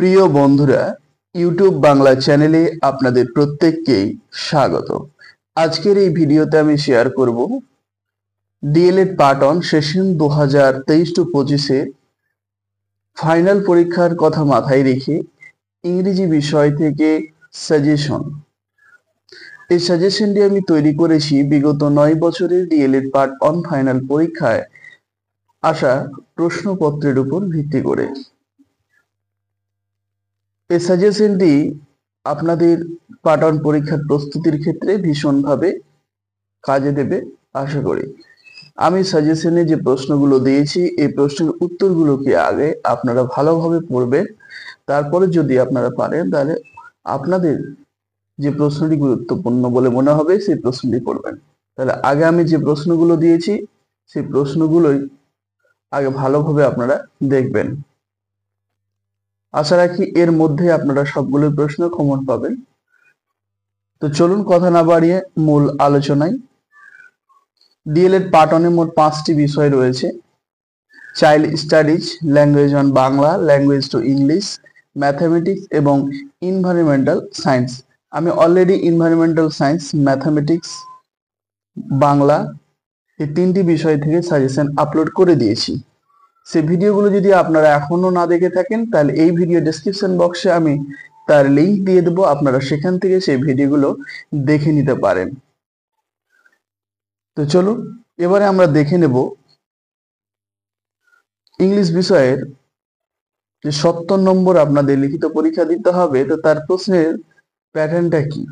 প্রিয় বন্ধুরা ইউটিউব বাংলা চ্যানেলে আপনাদের প্রত্যেককেই স্বাগত আজকের এই ভিডিওতে আমি শেয়ার করব ডিএলএড পার্ট অন সেশন দু হাজার তেইশ টু পঁচিশের ফাইনাল পরীক্ষার কথা মাথায় রেখে ইংরেজি বিষয় থেকে সাজেশন এই সাজেশনটি আমি তৈরি করেছি বিগত নয় বছরের ডিএলএড পার্ট অন ফাইনাল পরীক্ষায় আসা প্রশ্নপত্রের উপর ভিত্তি করে এই সাজেশনটি আপনাদের পাঠন পরীক্ষার প্রস্তুতির ক্ষেত্রে ভীষণভাবে কাজে দেবে আশা করি আমি সাজেশনে যে প্রশ্নগুলো দিয়েছি এই প্রশ্নের উত্তরগুলোকে আগে আপনারা ভালোভাবে পড়বেন তারপরে যদি আপনারা পারেন তাহলে আপনাদের যে প্রশ্নটি গুরুত্বপূর্ণ বলে মনে হবে সেই প্রশ্নটি পড়বেন তাহলে আগে আমি যে প্রশ্নগুলো দিয়েছি সেই প্রশ্নগুলোই আগে ভালোভাবে আপনারা দেখবেন আশা রাখি এর মধ্যে আপনারা সবগুলো প্রশ্ন কমন পাবেন তো চলুন কথা না বাড়িয়ে মূল আলোচনায় ডিএলএড পার্ট ওয়ানে মোট পাঁচটি বিষয় রয়েছে child studies language one Bangla language two English mathematics এবং ইনভায়রনমেন্টাল সায়েন্স আমি already environmental science mathematics Bangla এই তিনটি বিষয় থেকে সাজেশন আপলোড করে দিয়েছি সেই ভিডিওগুলো যদি আপনারা এখনও না দেখে থাকেন তাহলে এই ভিডিও ডেসক্রিপশন বক্সে আমি তার লিঙ্ক দিয়ে দেবো আপনারা সেখান থেকে সেই ভিডিওগুলো দেখে নিতে পারেন তো চলো এবারে আমরা দেখে নেব ইংলিশ বিষয়ের যে সত্তর নম্বর আপনাদের লিখিত পরীক্ষা দিতে হবে তো তার প্রশ্নের প্যাটার্নটা কি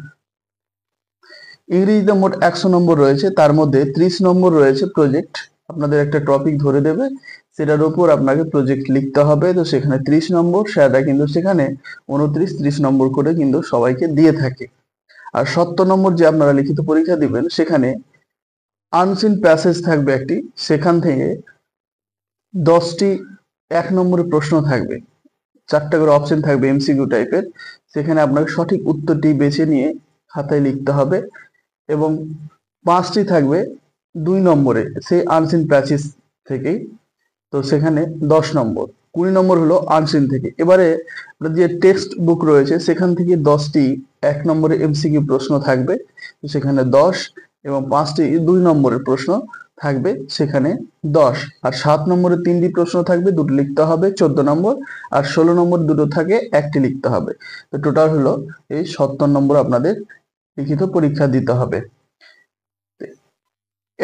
ইংরেজিতে মোট একশো নম্বর রয়েছে তার মধ্যে ত্রিশ নম্বর রয়েছে প্রজেক্ট আপনাদের একটা টপিক ধরে দেবে সেটার উপর আপনাকে প্রজেক্ট লিখতে হবে তো সেখানে ত্রিশ নম্বর স্যাররা কিন্তু সেখানে উনত্রিশ ত্রিশ নম্বর করে কিন্তু সবাইকে দিয়ে থাকে আর সত্তর নম্বর যে আপনারা লিখিত পরীক্ষা দিবেন সেখানে আনসিন প্যাসেজ থাকবে একটি সেখান থেকে দশটি এক নম্বরের প্রশ্ন থাকবে চারটা করে অপশন থাকবে এমসিকিউ টাইপের সেখানে আপনাকে সঠিক উত্তরটি বেছে নিয়ে খাতায় লিখতে হবে এবং পাঁচটি থাকবে দুই নম্বরে সেই আনসিন প্যাচেস থেকেই তো সেখানে দশ নম্বর কুড়ি নম্বর হলো আনসিন থেকে এবারে যে টেক্সট বুক রয়েছে সেখান থেকে দশটি এক নম্বরে কি প্রশ্ন থাকবে সেখানে দশ এবং পাঁচটি দুই নম্বরের প্রশ্ন থাকবে সেখানে দশ আর সাত নম্বরে তিনটি প্রশ্ন থাকবে দুটো লিখতে হবে চোদ্দ নম্বর আর ষোলো নম্বর দুটো থাকে একটি লিখতে হবে তো টোটাল হলো এই সত্তর নম্বর আপনাদের লিখিত পরীক্ষা দিতে হবে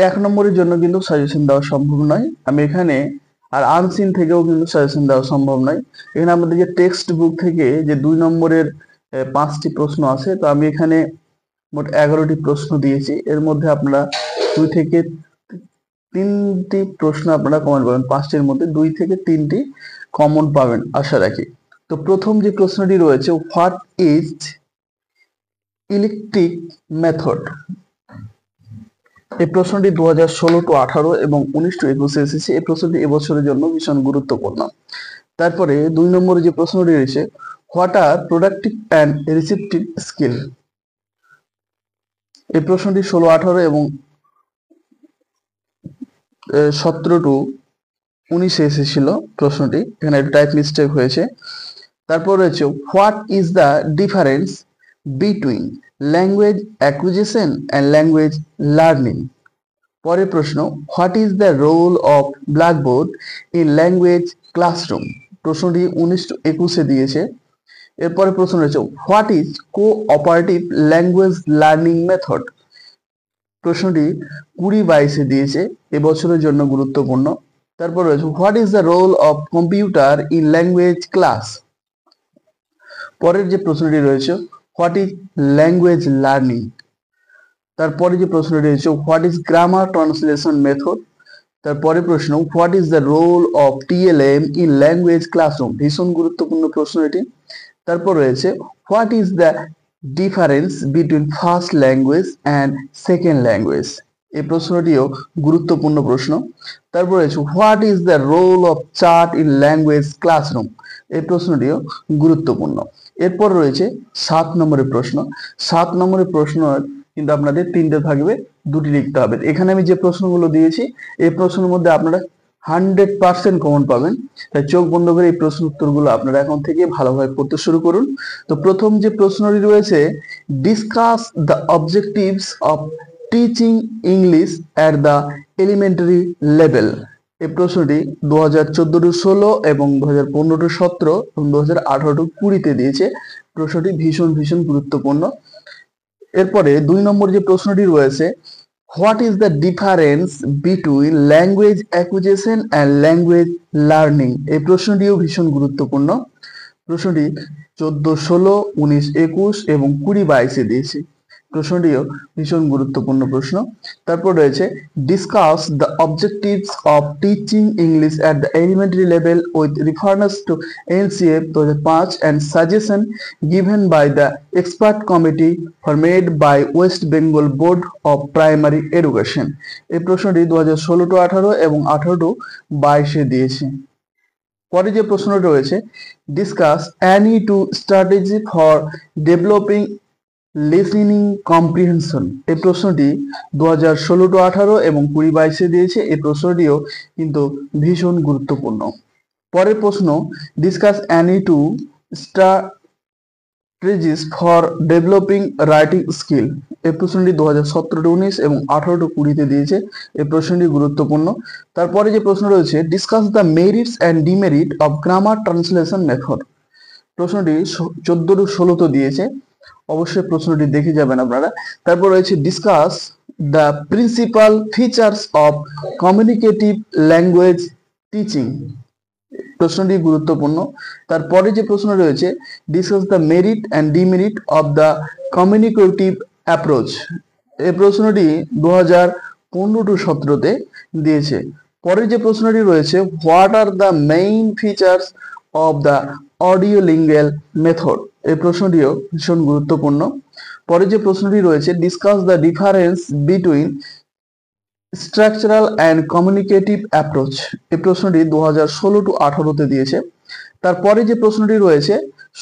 এক নম্বরের জন্য কিন্তু সাজেশন দেওয়া সম্ভব নয় আমি এখানে আর আনসিন থেকেও কিন্তু সাজেশন দেওয়া সম্ভব নয় এখানে আমাদের যে টেক্সট বুক থেকে যে দুই নম্বরের পাঁচটি প্রশ্ন আছে তো আমি এখানে মোট এগারোটি প্রশ্ন দিয়েছি এর মধ্যে আপনারা দুই থেকে তিনটি প্রশ্ন আপনারা কমন পাবেন পাঁচটির মধ্যে দুই থেকে তিনটি কমন পাবেন আশা রাখি তো প্রথম যে প্রশ্নটি রয়েছে হোয়াট ইজ ইলেকট্রিক মেথড এই প্রশ্নটি দু হাজার ষোলো টু আঠারো এবং উনিশ টু একুশে এসেছে এই প্রশ্নটি এবছরের জন্য ভীষণ গুরুত্বপূর্ণ তারপরে দুই নম্বরে যে প্রশ্নটি রয়েছে what are productive and receptive skill এই প্রশ্নটি ষোলো আঠারো এবং সতেরো টু উনিশে এসেছিল প্রশ্নটি এখানে টাইপ মিস্টেক হয়েছে তারপর রয়েছে what is the difference between language acquisition and language learning পরের প্রশ্ন what is the role of blackboard in language classroom প্রশ্নটি উনিশশো একুশে দিয়েছে এরপরে প্রশ্ন রয়েছে what is cooperative language learning method প্রশ্নটি কুড়ি বাইশে দিয়েছে এবছরের জন্য গুরুত্বপূর্ণ তারপর রয়েছে what is the role of computer in language class পরের যে প্রশ্নটি রয়েছে হোয়াট ইজ ল্যাঙ্গুয়েজ লার্নিং তারপরে যে প্রশ্ন রয়েছে what is grammar translation method তারপরে প্রশ্ন what is the role of TLM in language classroom ভীষণ গুরুত্বপূর্ণ প্রশ্ন এটি তারপর রয়েছে what is the difference between first language and second language এই প্রশ্নটিও গুরুত্বপূর্ণ প্রশ্ন তারপর রয়েছে what is the role of chart in language classroom এই প্রশ্নটিও গুরুত্বপূর্ণ এরপর রয়েছে সাত নম্বরের প্রশ্ন সাত নম্বরের প্রশ্ন কিন্তু আপনাদের তিনটে থাকবে দুটি লিখতে হবে এখানে আমি যে প্রশ্নগুলো দিয়েছি এই প্রশ্নের মধ্যে আপনারা হান্ড্রেড পার্সেন্ট কমন পাবেন তাই চোখ বন্ধ করে এই প্রশ্ন উত্তরগুলো আপনারা এখন থেকে ভালোভাবে পড়তে শুরু করুন তো প্রথম যে প্রশ্নটি রয়েছে discuss the objectives of teaching English at the elementary level এই প্রশ্নটি দু হাজার চোদ্দ টু ষোলো এবং দু হাজার পনেরো টু সতেরো এবং দু হাজার আঠারো টু কুড়িতে দিয়েছে প্রশ্নটি ভীষণ ভীষণ গুরুত্বপূর্ণ এরপরে দুই নম্বর যে প্রশ্নটি রয়েছে what is the difference between language acquisition and language learning এই প্রশ্নটিও ভীষণ গুরুত্বপূর্ণ প্রশ্নটি চোদ্দ ষোলো উনিশ একুশ এবং কুড়ি বাইশে দিয়েছে প্রশ্নটিও ভীষণ গুরুত্বপূর্ণ প্রশ্ন তারপর রয়েছে discuss the objectives of teaching English at the elementary level with reference to NCF দু হাজার পাঁচ and suggestion given by the expert committee formed by West Bengal board of primary education এই প্রশ্নটি দু হাজার ষোলো টু আঠারো এবং আঠারো টু বাইশে দিয়েছে পরে যে প্রশ্নটি রয়েছে discuss any two strategy for developing listening comprehension এই প্রশ্নটি দু হাজার ষোলো টু আঠারো এবং কুড়ি বাইশে দিয়েছে এই প্রশ্নটিও কিন্তু ভীষণ গুরুত্বপূর্ণ পরের প্রশ্ন discuss any two strategies for developing writing skill এই প্রশ্নটি দু হাজার সতেরো টু উনিশ এবং আঠারো টু কুড়িতে দিয়েছে এই প্রশ্নটি গুরুত্বপূর্ণ তারপরে যে প্রশ্ন রয়েছে discuss the merits and demerit of grammar translation method প্রশ্নটি চোদ্দো টু ষোলোতে দিয়েছে অবশ্যই প্রশ্নটি দেখে যাবেন আপনারা তারপর রয়েছে discuss the principal features of communicative language teaching প্রশ্নটি গুরুত্বপূর্ণ তারপরে যে প্রশ্ন রয়েছে discuss the merit and demerit of the communicative approach এই প্রশ্নটি দু হাজার পনেরো টু সতেরোতে দিয়েছে পরের যে প্রশ্নটি রয়েছে what are the main features of the audio lingual method এই প্রশ্নটিও ভীষণ গুরুত্বপূর্ণ পরে যে প্রশ্নটি রয়েছে discuss the difference between structural and communicative approach এই প্রশ্নটি দু হাজার ষোলো টু আঠারোতে দিয়েছে তারপরে যে প্রশ্নটি রয়েছে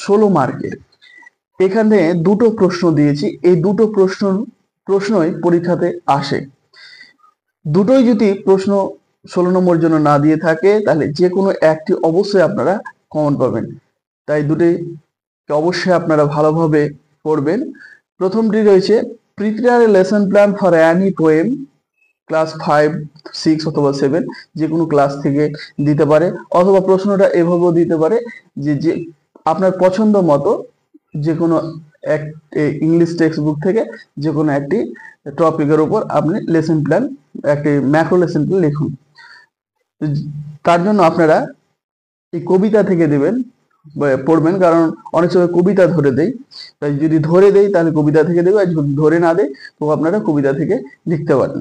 ষোলো মার্কের এখানে দুটো প্রশ্ন দিয়েছি এই দুটো প্রশ্ন প্রশ্নই পরীক্ষাতে আসে দুটোই যদি প্রশ্ন ষোলো নম্বর জন্য না দিয়ে থাকে তাহলে যে কোনো একটি অবশ্যই আপনারা কমন পাবেন তাই দুটি অবশ্যই আপনারা ভালোভাবে পড়বেন প্রথমটি রয়েছে prepare a lesson plan for any poem class five six অথবা সেভেন যে কোনো ক্লাস থেকে দিতে পারে অথবা প্রশ্নটা এভাবেও দিতে পারে যে যে আপনার পছন্দ মতো যে কোনো এক ইংলিশ টেক্সট বুক থেকে যে কোনো একটি টপিকের উপর আপনি লেসন প্ল্যান একটি ম্যাক্রো লেসন প্ল্যান লিখুন তার জন্য আপনারা এই কবিতা থেকে দেবেন পড়বেন কারণ অনেক সময় কবিতা ধরে দেই তাই যদি ধরে দেই তাহলে কবিতা থেকে দেবে আর যদি ধরে না দেয় তো আপনারা কবিতা থেকে লিখতে পারেন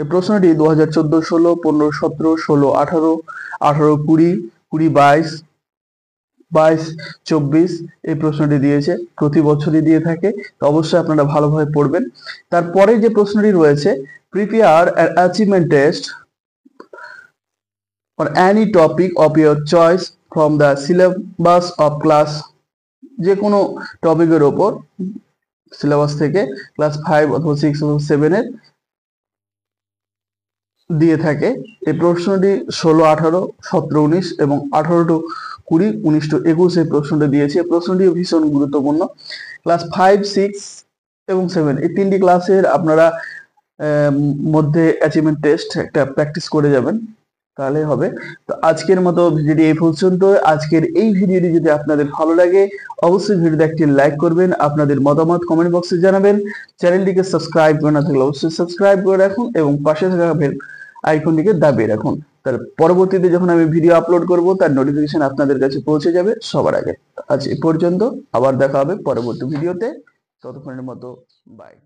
এই প্রশ্নটি দু হাজার চোদ্দ ষোলো পনেরো সতেরো ষোলো আঠারো আঠারো কুড়ি কুড়ি বাইশ বাইশ চব্বিশ এই প্রশ্নটি দিয়েছে প্রতি বছরই দিয়ে থাকে তো অবশ্যই আপনারা ভালোভাবে পড়বেন তারপরে যে প্রশ্নটি রয়েছে prepare achievement test for any topic of your choice from the syllabus of class যে কোনো টপিকের ওপর সিলেবাস থেকে ক্লাস ফাইভ অথবা সিক্স অথবা সেভেনের দিয়ে থাকে এই প্রশ্নটি ষোলো আঠারো সতেরো উনিশ এবং আঠারো টু কুড়ি উনিশ টু একুশ এই প্রশ্নটি দিয়েছে প্রশ্নটি ভীষণ গুরুত্বপূর্ণ ক্লাস ফাইভ সিক্স এবং সেভেন এই তিনটি ক্লাসের আপনারা মধ্যে অ্যাচিভমেন্ট টেস্ট একটা প্র্যাকটিস করে যাবেন তাহলে হবে তো আজকের মতো ভিডিওটি এই পর্যন্ত আজকের এই ভিডিওটি যদি আপনাদের ভালো লাগে অবশ্যই ভিডিওটি একটি লাইক করবেন আপনাদের মতামত কমেন্ট বক্সে জানাবেন চ্যানেলটিকে সাবস্ক্রাইব করে না থাকলে অবশ্যই সাবস্ক্রাইব করে রাখুন এবং পাশে থাকা বেল আইকনটিকে দাবিয়ে রাখুন তার পরবর্তীতে যখন আমি ভিডিও আপলোড করব তার নোটিফিকেশন আপনাদের কাছে পৌঁছে যাবে সবার আগে আজ এ পর্যন্ত আবার দেখা হবে পরবর্তী ভিডিওতে ততক্ষণের মতো বাই